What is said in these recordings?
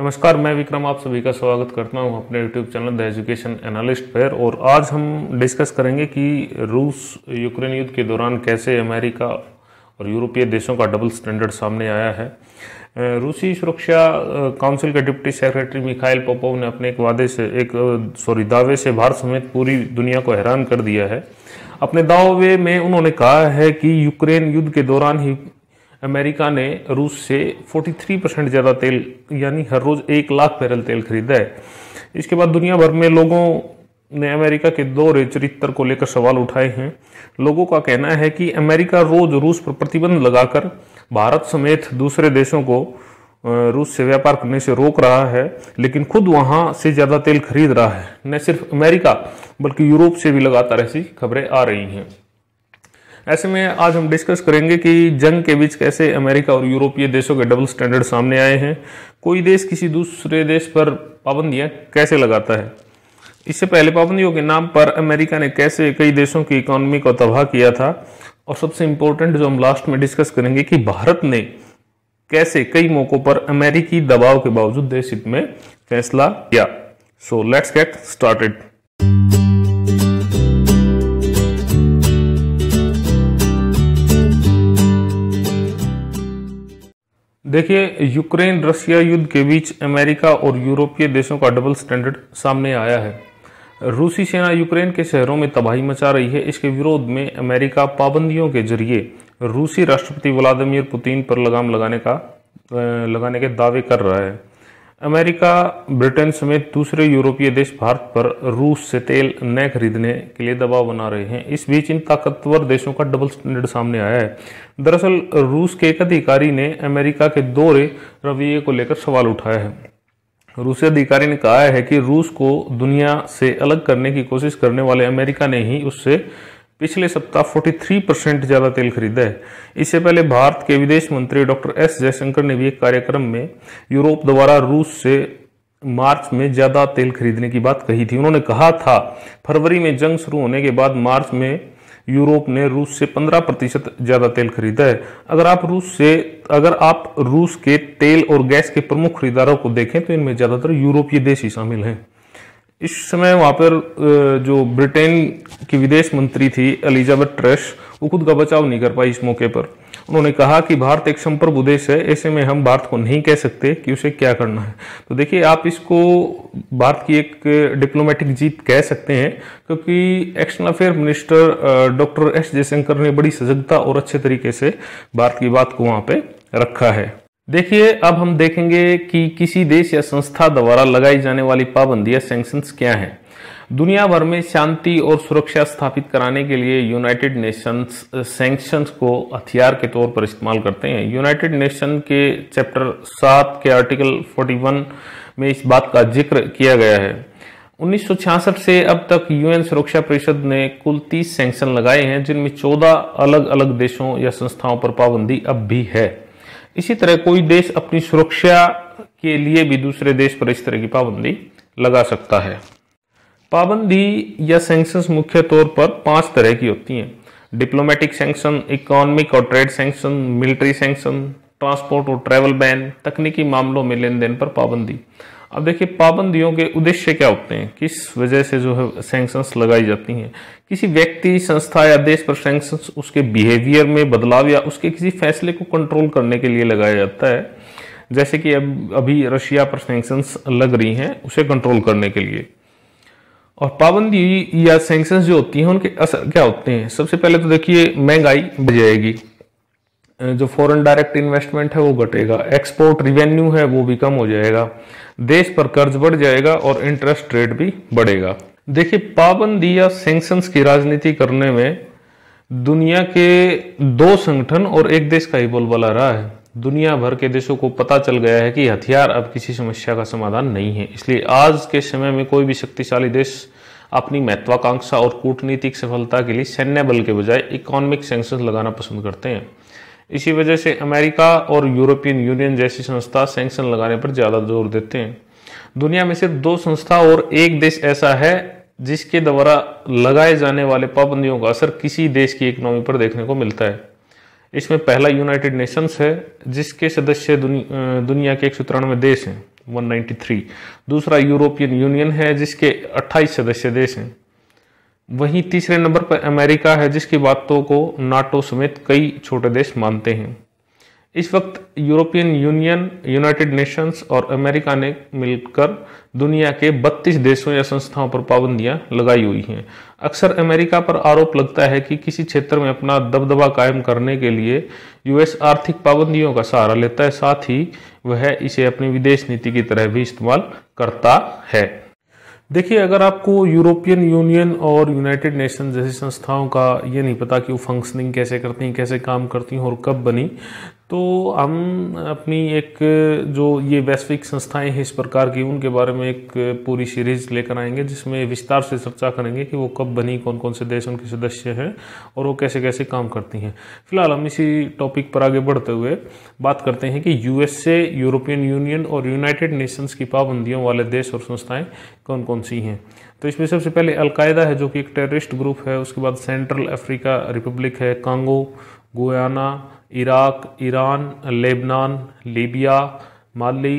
नमस्कार मैं विक्रम आप सभी का स्वागत करता हूं अपने YouTube channel the education analyst पर और आज हम डिस्कस करेंगे कि रूस यूक्रेन युद्ध के दौरान कैसे अमेरिका और यूरोपीय देशों का डबल स्टैंडर्ड सामने आया है रूसी सुरक्षा काउंसिल के डिप्टी सेक्रेटरी मिखाइल पोपोव ने अपने एक वादे से एक सॉरी दावे से भारत समेत पूरी दुनिया को हैरान कर दिया है अपने दावे में उन्होंने कहा है कि यूक्रेन युद्ध के दौरान ही अमेरिका ने रूस से 43 परसेंट ज़्यादा तेल यानी हर रोज़ एक लाख बैरल तेल खरीदा है इसके बाद दुनिया भर में लोगों ने अमेरिका के रे चरित्र को लेकर सवाल उठाए हैं लोगों का कहना है कि अमेरिका रोज रूस पर प्रतिबंध लगाकर भारत समेत दूसरे देशों को रूस से व्यापार करने से रोक रहा है लेकिन खुद वहां से ज़्यादा तेल खरीद रहा है न सिर्फ अमेरिका बल्कि यूरोप से भी लगातार ऐसी खबरें आ रही हैं ऐसे में आज हम डिस्कस करेंगे कि जंग के बीच कैसे अमेरिका और यूरोपीय देशों के डबल स्टैंडर्ड सामने आए हैं कोई देश किसी दूसरे देश पर पाबंदियां कैसे लगाता है इससे पहले पाबंदियों के नाम पर अमेरिका ने कैसे कई देशों की इकोनॉमी को तबाह किया था और सबसे इम्पोर्टेंट जो हम लास्ट में डिस्कस करेंगे कि भारत ने कैसे कई मौक़ों पर अमेरिकी दबाव के बावजूद देश हित में फैसला किया सो लेट्स गेट स्टार्टेड देखिए यूक्रेन रशिया युद्ध के बीच अमेरिका और यूरोपीय देशों का डबल स्टैंडर्ड सामने आया है रूसी सेना यूक्रेन के शहरों में तबाही मचा रही है इसके विरोध में अमेरिका पाबंदियों के जरिए रूसी राष्ट्रपति व्लादिमिर पुतिन पर लगाम लगाने का लगाने के दावे कर रहा है अमेरिका ब्रिटेन समेत दूसरे यूरोपीय देश भारत पर रूस से तेल न खरीदने के लिए दबाव बना रहे हैं इस बीच इन ताकतवर देशों का डबल स्टैंडर्ड सामने आया है दरअसल रूस के एक अधिकारी ने अमेरिका के दोहरे रवैये को लेकर सवाल उठाया है रूसी अधिकारी ने कहा है कि रूस को दुनिया से अलग करने की कोशिश करने वाले अमेरिका ने ही उससे पिछले सप्ताह 43 परसेंट ज़्यादा तेल खरीदा है इससे पहले भारत के विदेश मंत्री डॉक्टर एस जयशंकर ने भी एक कार्यक्रम में यूरोप द्वारा रूस से मार्च में ज़्यादा तेल खरीदने की बात कही थी उन्होंने कहा था फरवरी में जंग शुरू होने के बाद मार्च में यूरोप ने रूस से 15 प्रतिशत ज़्यादा तेल खरीदा है अगर आप रूस से अगर आप रूस के तेल और गैस के प्रमुख खरीदारों को देखें तो इनमें ज़्यादातर यूरोपीय देश ही शामिल हैं इस समय वहां पर जो ब्रिटेन की विदेश मंत्री थी एलिजाबेथ ट्रेस वो खुद का बचाव नहीं कर पाई इस मौके पर उन्होंने कहा कि भारत एक संप्रभु देश है ऐसे में हम भारत को नहीं कह सकते कि उसे क्या करना है तो देखिए आप इसको भारत की एक डिप्लोमेटिक जीत कह सकते हैं क्योंकि external affair minister doctor S Jaishankar ने बड़ी सजगता और अच्छे तरीके से भारत की बात को वहां पे रखा है देखिए अब हम देखेंगे कि किसी देश या संस्था द्वारा लगाई जाने वाली पाबंदियां सेंक्शन क्या हैं दुनिया भर में शांति और सुरक्षा स्थापित कराने के लिए यूनाइटेड नेशंस सेंक्शंस को हथियार के तौर पर इस्तेमाल करते हैं यूनाइटेड नेशन के चैप्टर सात के आर्टिकल 41 में इस बात का जिक्र किया गया है 1966 से अब तक यूएन सुरक्षा परिषद ने कुल 30 सेंक्शन लगाए हैं जिनमें 14 अलग अलग देशों या संस्थाओं पर पाबंदी अब भी है इसी तरह कोई देश अपनी सुरक्षा के लिए भी दूसरे देश पर इस तरह की पाबंदी लगा सकता है पाबंदी या सैंक्शंस मुख्य तौर पर पांच तरह की होती हैं डिप्लोमेटिक सेंक्शन इकोनॉमिक और trade sanction military sanction transport और ट्रेवल बैन तकनीकी मामलों में लेन देन पर पाबंदी अब देखिए पाबंदियों के उद्देश्य क्या होते हैं किस वजह से जो है सैंक्शंस लगाई जाती हैं किसी व्यक्ति संस्था या देश पर सैंक्शंस उसके बिहेवियर में बदलाव या उसके किसी फैसले को कंट्रोल करने के लिए लगाया जाता है जैसे कि अब अभी रशिया पर सैंक्शंस लग रही हैं उसे कंट्रोल करने के लिए और पाबंदी या सेंक्शंस जो होती हैं उनके असर क्या होते हैं सबसे पहले तो देखिए महंगाई बजेगी जो फॉरेन डायरेक्ट इन्वेस्टमेंट है वो घटेगा एक्सपोर्ट रिवेन्यू है वो भी कम हो जाएगा देश पर कर्ज बढ़ जाएगा और इंटरेस्ट रेट भी बढ़ेगा देखिए पाबंदी या सेंक्शंस की राजनीति करने में दुनिया के दो संगठन और एक देश का ही बोलबाला रहा है दुनिया भर के देशों को पता चल गया है कि हथियार अब किसी समस्या का समाधान नहीं है इसलिए आज के समय में कोई भी शक्तिशाली देश अपनी महत्वाकांक्षा और कूटनीतिक सफलता के लिए सैन्य बल के बजाय इकोनॉमिक सेंक्शन लगाना पसंद करते हैं इसी वजह से अमेरिका और यूरोपियन यूनियन जैसी संस्था सैंक्शन लगाने पर ज़्यादा जोर देते हैं दुनिया में सिर्फ दो संस्था और एक देश ऐसा है जिसके द्वारा लगाए जाने वाले पाबंदियों का असर किसी देश की इकोनॉमी पर देखने को मिलता है इसमें पहला यूनाइटेड नेशंस है जिसके सदस्य दुनिया, दुनिया के एक सौ तिरानवे देश हैं 193 दूसरा यूरोपियन यूनियन है जिसके 28 सदस्य देश हैं वहीं तीसरे नंबर पर अमेरिका है जिसकी बातों को नाटो समेत कई छोटे देश मानते हैं इस वक्त यूरोपियन यूनियन यूनाइटेड नेशंस और अमेरिका ने मिलकर दुनिया के 32 देशों या संस्थाओं पर पाबंदियां लगाई हुई हैं अक्सर अमेरिका पर आरोप लगता है कि किसी क्षेत्र में अपना दबदबा कायम करने के लिए यूएस आर्थिक पाबंदियों का सहारा लेता है साथ ही वह इसे अपनी विदेश नीति की तरह भी इस्तेमाल करता है देखिए अगर आपको यूरोपियन यूनियन और यूनाइटेड नेशन जैसी संस्थाओं का ये नहीं पता कि वो फंक्शनिंग कैसे करती हैं कैसे काम करती हैं और कब बनी तो हम अपनी एक जो ये वैश्विक संस्थाएं हैं इस प्रकार की उनके बारे में एक पूरी सीरीज लेकर आएंगे जिसमें विस्तार से चर्चा करेंगे कि वो कब बनी कौन कौन से देश उनके सदस्य हैं और वो कैसे कैसे काम करती हैं फिलहाल हम इसी टॉपिक पर आगे बढ़ते हुए बात करते हैं कि यूएसए यूरोपियन यूनियन और यूनाइटेड नेशंस की पाबंदियों वाले देश और संस्थाएँ कौन कौन सी हैं तो इसमें सबसे पहले अलकायदा है जो कि एक टेररिस्ट ग्रुप है उसके बाद सेंट्रल अफ्रीका रिपब्लिक है Congo Guyana Iraq Iran Lebanon Libya Mali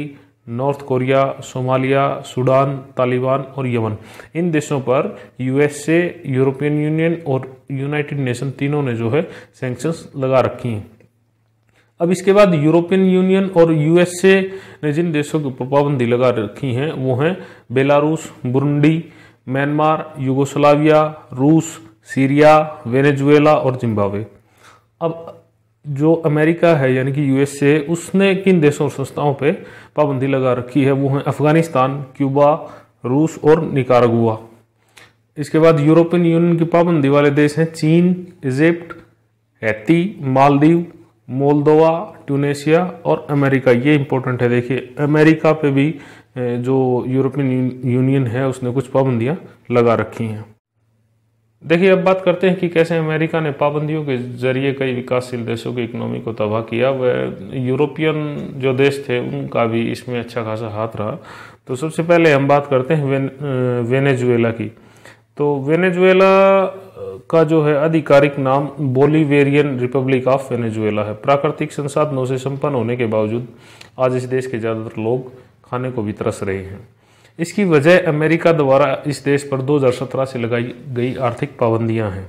North Korea Somalia Sudan Taliban और यमन इन देशों पर यूएसए यूरोपियन यूनियन और यूनाइटेड नेशन तीनों ने जो है सेंक्शन लगा रखी हैं अब इसके बाद यूरोपियन यूनियन और यूएसए ने जिन देशों की पाबंदी लगा रखी हैं वो हैं बेलारूस बुरुंडी म्यांमार यूगोस्लाविया रूस सीरिया वेनेजुएला और जिम्बाब्वे अब जो अमेरिका है यानी कि यूएसए उसने किन देशों और संस्थाओं पे पाबंदी लगा रखी है वो है अफगानिस्तान क्यूबा रूस और निकारगुआ इसके बाद यूरोपियन यूनियन की पाबंदी वाले देश हैं चीन Egypt Haiti Maldives Moldova Tunisia और अमेरिका ये इंपॉर्टेंट है देखिए अमेरिका पे भी जो यूरोपियन यूनियन है उसने कुछ पाबंदियाँ लगा रखी हैं देखिए अब बात करते हैं कि कैसे अमेरिका ने पाबंदियों के जरिए कई विकासशील देशों की इकनॉमी को तबाह किया वह यूरोपियन जो देश थे उनका भी इसमें अच्छा खासा हाथ रहा तो सबसे पहले हम बात करते हैं वेन, वेनेजुएला की तो वेनेजुएला का जो है आधिकारिक नाम बोलीवेरियन रिपब्लिक ऑफ वेनेजुएला है प्राकृतिक संसाधनों से संपन्न होने के बावजूद आज इस देश के ज़्यादातर लोग खाने को भी तरस रहे हैं इसकी वजह अमेरिका द्वारा इस देश पर 2017 से लगाई गई आर्थिक पाबंदियां हैं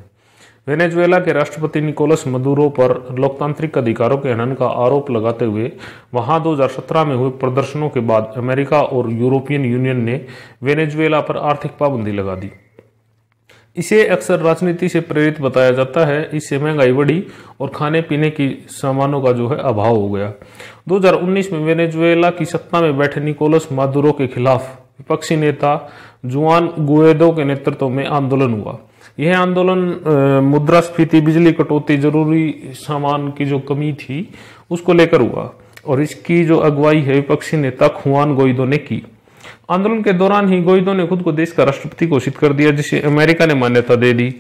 वेनेजुएला के राष्ट्रपति निकोलस मदुरो पर लोकतांत्रिक अधिकारों के हनन का आरोप लगाते हुए वहां 2017 में हुए प्रदर्शनों के बाद अमेरिका और यूरोपियन यूनियन ने वेनेजुएला पर आर्थिक पाबंदी लगा दी इसे अक्सर राजनीति से प्रेरित बताया जाता है इससे महंगाई बढ़ी और खाने पीने की सामानों का जो है अभाव हो गया 2019 में वेनेजुएला की सत्ता में बैठे निकोलस मादुरो के खिलाफ विपक्षी नेता जुआन गुएदो के नेतृत्व में आंदोलन हुआ यह आंदोलन मुद्रास्फीति बिजली कटौती जरूरी सामान की जो कमी थी उसको लेकर हुआ और इसकी जो अगुवाई है विपक्षी नेता खुआन गोइदो ने की आंदोलन के दौरान ही गोइदो ने खुद को देश का राष्ट्रपति घोषित कर दिया जिसे अमेरिका ने मान्यता दे दी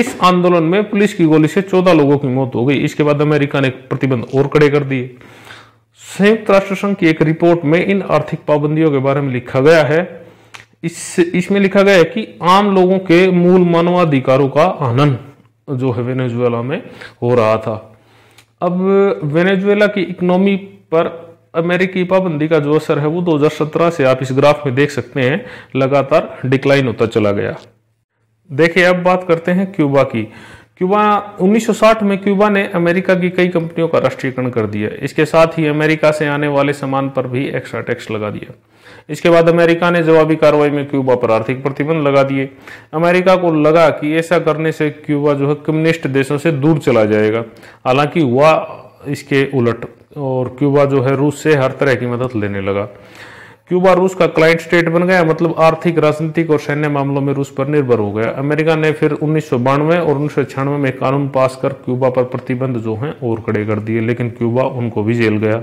इस आंदोलन में पुलिस की गोली से चौदह लोगों की मौत हो गई इसके बाद अमेरिका ने प्रतिबंध और कड़े कर दिए संयुक्त राष्ट्र संघ की एक रिपोर्ट में इन आर्थिक पाबंदियों के बारे में लिखा गया है इस इसमें लिखा गया है कि आम लोगों के मूल मानवाधिकारों का आनंद जो है वेनेजुएला में हो रहा था अब वेनेजुएला की इकोनॉमी पर अमेरिकी पाबंदी का जो असर है वो 2017 से आप इस ग्राफ में देख सकते हैं लगातार डिक्लाइन होता चला गया देखिए अब बात करते हैं क्यूबा की क्यूबा 1960 में क्यूबा ने अमेरिका की कई कंपनियों का राष्ट्रीयकरण कर दिया इसके साथ ही अमेरिका से आने वाले सामान पर भी एक्स्ट्रा टैक्स लगा दिया इसके बाद अमेरिका ने जवाबी कार्रवाई में क्यूबा पर आर्थिक प्रतिबंध लगा दिए अमेरिका को लगा कि ऐसा करने से क्यूबा जो है कम्युनिस्ट देशों से दूर चला जाएगा हालांकि वह इसके उलट और क्यूबा जो है रूस से हर तरह की मदद लेने लगा क्यूबा रूस का क्लाइंट स्टेट बन गया मतलब आर्थिक राजनीतिक और सैन्य मामलों में रूस पर निर्भर हो गया अमेरिका ने फिर उन्नीस और उन्नीस में कानून पास कर क्यूबा पर प्रतिबंध जो है और कड़े कर दिए लेकिन क्यूबा उनको भी जेल गया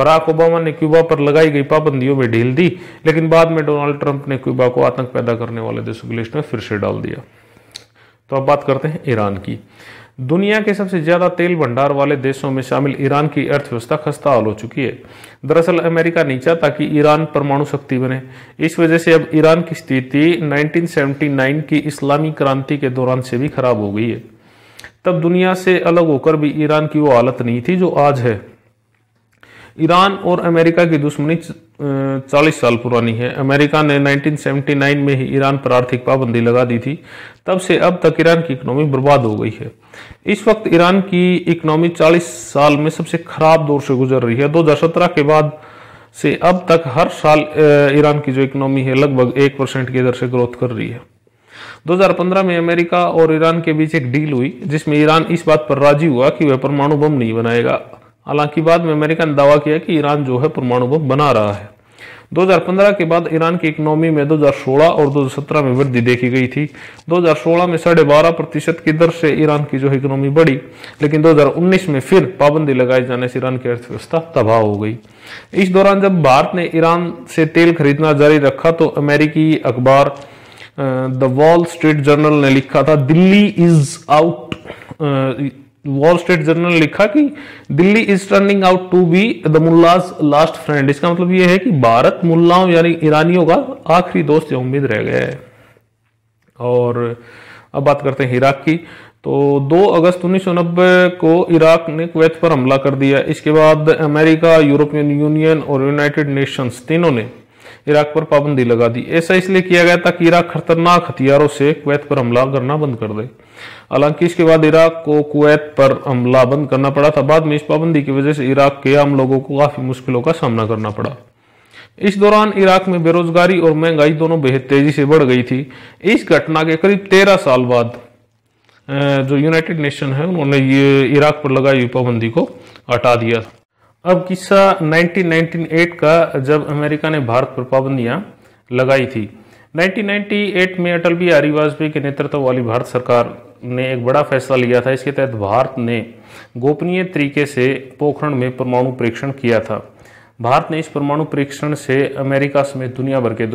बराक ओबामा ने क्यूबा पर लगाई गई पाबंदियों में ढील दी लेकिन बाद में डोनाल्ड ट्रंप ने क्यूबा को आतंक पैदा करने वाले देशों की लिस्ट में फिर से डाल दिया तो अब बात करते हैं ईरान की दुनिया के सबसे ज़्यादा तेल भंडार वाले देशों में शामिल ईरान की अर्थव्यवस्था खस्ता हाल हो चुकी है दरअसल अमेरिका नहीं चाहता कि ईरान परमाणु शक्ति बने इस वजह से अब ईरान की स्थिति 1979 की इस्लामी क्रांति के दौरान से भी खराब हो गई है तब दुनिया से अलग होकर भी ईरान की वो हालत नहीं थी जो आज है ईरान और अमेरिका की दुश्मनी चालीस साल पुरानी है अमेरिका ने 1979 में ही ईरान पर आर्थिक पाबंदी लगा दी थी तब से अब तक ईरान की इकनॉमी बर्बाद हो गई है इस वक्त ईरान की इकनॉमी 40 साल में सबसे खराब दौर से गुजर रही है 2017 के बाद से अब तक हर साल ईरान की जो इकनॉमी है लगभग एक परसेंट की दर से ग्रोथ कर रही है 2015 में अमेरिका और ईरान के बीच एक डील हुई जिसमें ईरान इस बात पर राजी हुआ कि वह परमाणु बम नहीं बनाएगा हालांकि बाद में अमेरिका ने दावा किया कि ईरान जो है परमाणु बम बना रहा है 2015 के बाद ईरान की इकोनॉमी में 2016 और 2017 में वृद्धि देखी गई थी 2016 में साढ़े बारह प्रतिशत की दर से ईरान की जो है इकोनॉमी बढ़ी लेकिन 2019 में फिर पाबंदी लगाए जाने से ईरान की अर्थव्यवस्था तबाह हो गई इस दौरान जब भारत ने ईरान से तेल खरीदना जारी रखा तो अमेरिकी अखबार द वॉल स्ट्रीट जर्नल ने लिखा था Delhi is out Wall Street Journal लिखा कि Delhi is turning out to be the mullahs last friend इसका मतलब यह है कि भारत मुल्लाओं यानी ईरानियों का आखिरी दोस्त या उम्मीद रह गया है और अब बात करते हैं इराक की तो 2 अगस्त उन्नीस को इराक ने कुवैत पर हमला कर दिया इसके बाद अमेरिका यूरोपियन यूनियन और यूनाइटेड नेशंस तीनों ने इराक पर पाबंदी लगा दी ऐसा इसलिए किया गया ताकि इराक खतरनाक हथियारों से कुवैत पर हमला करना बंद कर दे हालांकि इसके बाद इराक को कुवैत पर हमला बंद करना पड़ा था बाद में इस पाबंदी की वजह से इराक के आम लोगों को काफ़ी मुश्किलों का सामना करना पड़ा इस दौरान इराक में बेरोजगारी और महंगाई दोनों बेहद तेजी से बढ़ गई थी इस घटना के करीब तेरह साल बाद जो यूनाइटेड नेशन है उन्होंने ये इराक पर लगाई हुई पाबंदी को हटा दिया था अब किस्सा 1998 का जब अमेरिका ने भारत पर पाबंदियां लगाई थी 1998 में अटल बिहारी वाजपेयी के नेतृत्व वाली भारत सरकार ने एक बड़ा फैसला लिया था इसके तहत भारत ने गोपनीय तरीके से पोखरण में परमाणु परीक्षण किया था भारत ने इस परमाणु परीक्षण से अमेरिका समेत दुनिया भर के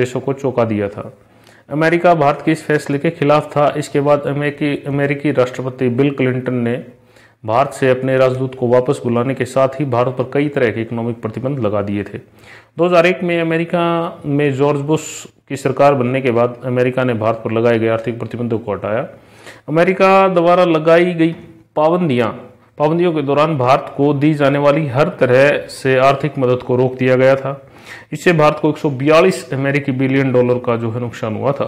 देशों को चौंका दिया था अमेरिका भारत के इस फैसले के खिलाफ था इसके बाद अमेरिकी अमेरिकी राष्ट्रपति बिल क्लिंटन ने भारत से अपने राजदूत को वापस बुलाने के साथ ही भारत पर कई तरह के इकोनॉमिक प्रतिबंध लगा दिए थे 2001 में अमेरिका में जॉर्ज बुश की सरकार बनने के बाद अमेरिका ने भारत पर लगाए गए आर्थिक प्रतिबंधों को हटाया अमेरिका द्वारा लगाई गई पाबंदियाँ पाबंदियों के दौरान भारत को दी जाने वाली हर तरह से आर्थिक मदद को रोक दिया गया था इससे भारत को 142 अमेरिकी बिलियन डॉलर का जो है नुकसान हुआ था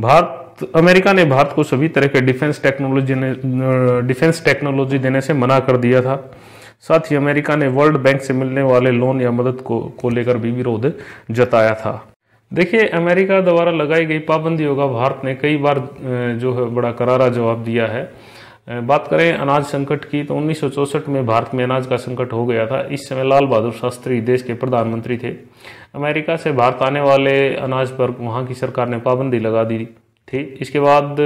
भारत अमेरिका ने भारत को सभी तरह के डिफेंस टेक्नोलॉजी ने डिफेंस टेक्नोलॉजी देने से मना कर दिया था साथ ही अमेरिका ने वर्ल्ड बैंक से मिलने वाले लोन या मदद को को लेकर भी विरोध जताया था देखिए अमेरिका द्वारा लगाई गई पाबंदियों का भारत ने कई बार जो है बड़ा करारा जवाब दिया है बात करें अनाज संकट की तो उन्नीस में भारत में अनाज का संकट हो गया था इस समय लाल बहादुर शास्त्री देश के प्रधानमंत्री थे अमेरिका से भारत आने वाले अनाज पर वहाँ की सरकार ने पाबंदी लगा दी थी इसके बाद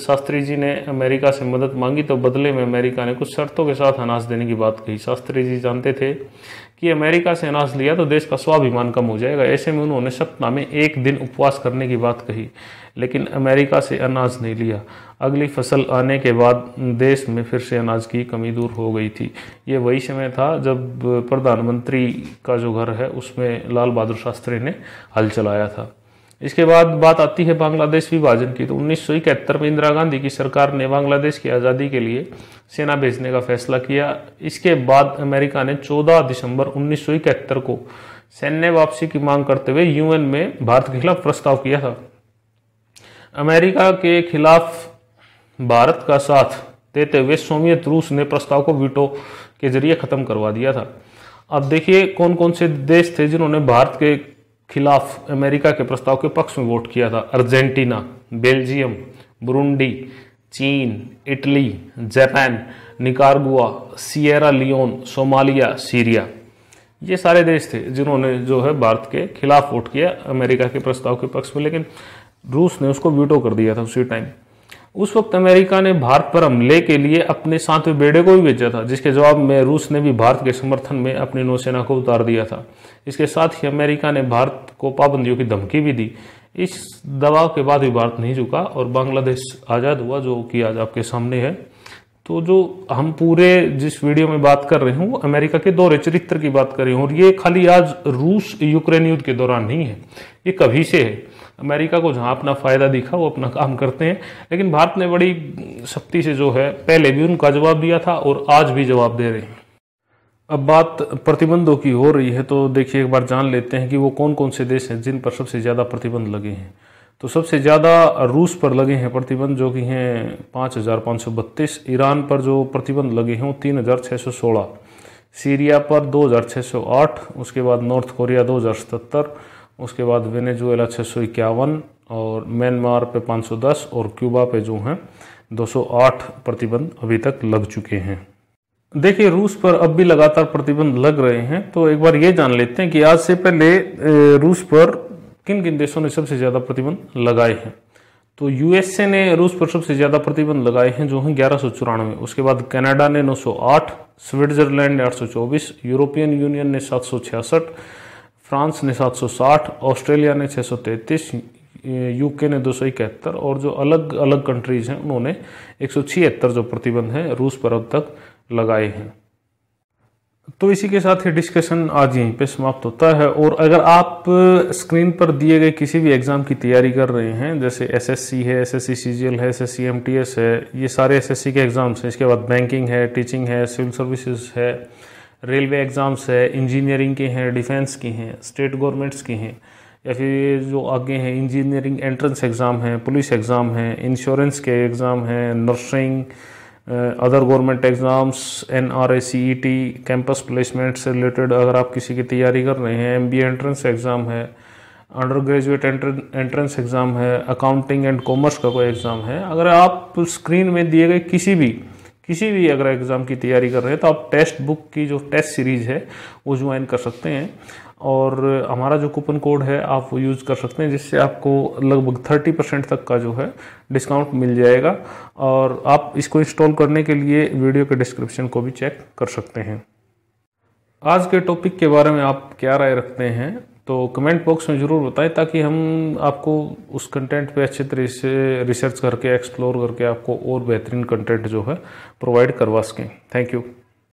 शास्त्री जी ने अमेरिका से मदद मांगी तो बदले में अमेरिका ने कुछ शर्तों के साथ अनाज देने की बात कही शास्त्री जी जानते थे कि अमेरिका से अनाज लिया तो देश का स्वाभिमान कम हो जाएगा ऐसे में उन्होंने सपना में एक दिन उपवास करने की बात कही लेकिन अमेरिका से अनाज नहीं लिया अगली फसल आने के बाद देश में फिर से अनाज की कमी दूर हो गई थी ये वही समय था जब प्रधानमंत्री का जो घर है उसमें लाल बहादुर शास्त्री ने हल चलाया था इसके बाद बात आती है बांग्लादेश विभाजन की तो इकहत्तर में इंदिरा गांधी की सरकार ने बांग्लादेश की आज़ादी के लिए सेना भेजने का फैसला किया इसके बाद अमेरिका ने 14 दिसंबर इकहत्तर को सैन्य वापसी की मांग करते हुए यूएन में भारत के खिलाफ प्रस्ताव किया था अमेरिका के खिलाफ भारत का साथ देते हुए सोवियत रूस ने प्रस्ताव को वीटो के जरिए ख़त्म करवा दिया था अब देखिए कौन कौन से देश थे जिन्होंने भारत के खिलाफ अमेरिका के प्रस्ताव के पक्ष में वोट किया था अर्जेंटीना बेल्जियम बुरुंडी चीन Italy Japan Nicaragua Sierra Leone Somalia Syria ये सारे देश थे जिन्होंने जो है भारत के खिलाफ वोट किया अमेरिका के प्रस्ताव के पक्ष में लेकिन रूस ने उसको वीटो कर दिया था उसी टाइम उस वक्त अमेरिका ने भारत पर हमले के लिए अपने सातवें बेड़े को भी भेजा था जिसके जवाब में रूस ने भी भारत के समर्थन में अपनी नौसेना को उतार दिया था इसके साथ ही अमेरिका ने भारत को पाबंदियों की धमकी भी दी इस दबाव के बाद भी भारत नहीं झुका और बांग्लादेश आज़ाद हुआ जो कि आज आपके सामने है तो जो हम पूरे जिस वीडियो में बात कर रहे हूँ अमेरिका के दौरे चरित्र की बात कर रहे हूँ और ये खाली आज रूस यूक्रेन युद्ध के दौरान नहीं है ये कभी से है अमेरिका को जहाँ अपना फ़ायदा दिखा वो अपना काम करते हैं लेकिन भारत ने बड़ी सख्ती से जो है पहले भी उनका जवाब दिया था और आज भी जवाब दे रहे हैं अब बात प्रतिबंधों की हो रही है तो देखिए एक बार जान लेते हैं कि वो कौन कौन से देश हैं जिन पर सबसे ज़्यादा प्रतिबंध लगे हैं तो सबसे ज़्यादा रूस पर लगे हैं प्रतिबंध जो कि हैं पाँच हज़ार पाँच सौ बत्तीस ईरान पर जो प्रतिबंध लगे हैं वो तीन हज़ार छः सौ सोलह सीरिया पर दो हज़ार छः सौ आठ उसके बाद नॉर्थ कोरिया दो हज़ार सतहत्तर उसके बाद वेनेजुएला छः सौ इक्यावन और म्यांमार पे 510 और क्यूबा पे जो हैं 208 प्रतिबंध अभी तक लग चुके हैं देखिए रूस पर अब भी लगातार प्रतिबंध लग रहे हैं तो एक बार ये जान लेते हैं कि आज से पहले रूस पर किन किन देशों ने सबसे ज़्यादा प्रतिबंध लगाए हैं तो यूएसए ने रूस पर सबसे ज़्यादा प्रतिबंध लगाए हैं जो हैं ग्यारह सौ उसके बाद कनाडा ने 908 स्विट्जरलैंड ने 824 यूरोपियन यूनियन ने सात फ्रांस ने 760, ऑस्ट्रेलिया ने 633, यूके ने दो और जो अलग अलग कंट्रीज हैं उन्होंने एक जो प्रतिबंध हैं रूस पर अब तक लगाए हैं तो इसी के साथ ये डिस्कशन आज यहीं पे समाप्त होता है और अगर आप स्क्रीन पर दिए गए किसी भी एग्ज़ाम की तैयारी कर रहे हैं जैसे एसएससी है एसएससी सीजीएल है एसएससी एमटीएस है ये सारे एसएससी के एग्ज़ाम्स हैं इसके बाद बैंकिंग है टीचिंग है सिविल सर्विसेज है रेलवे एग्ज़ाम्स है इंजीनियरिंग के हैं डिफेंस के हैं स्टेट गवर्नमेंट्स के हैं या फिर जो आगे हैं इंजीनियरिंग एंट्रेंस एग्ज़ाम हैं पुलिस एग्ज़ाम हैं इंश्योरेंस के एग्ज़ाम हैं nursing other government exams and or campus placement से रिलेटेड अगर आप किसी की तैयारी कर रहे हैं एम बी एंट्रेंस एग्ज़ाम है अंडर ग्रेजुएट एंट्रेंस एग्ज़ाम है अकाउंटिंग एंड कॉमर्स का कोई एग्ज़ाम है अगर आप स्क्रीन में दिए गए किसी भी किसी भी अगर एग्ज़ाम की तैयारी कर रहे हैं तो आप टेस्ट बुक की जो टेस्ट सीरीज़ है वो ज्वाइन कर सकते हैं और हमारा जो कूपन कोड है आप वो यूज़ कर सकते हैं जिससे आपको लगभग थर्टी परसेंट तक का जो है डिस्काउंट मिल जाएगा और आप इसको इंस्टॉल करने के लिए वीडियो के डिस्क्रिप्शन को भी चेक कर सकते हैं आज के टॉपिक के बारे में आप क्या राय रखते हैं तो कमेंट बॉक्स में ज़रूर बताएं ताकि हम आपको उस कंटेंट पे अच्छे तरीके से रिसर्च करके एक्सप्लोर करके आपको और बेहतरीन कंटेंट जो है प्रोवाइड करवा सकें थैंक यू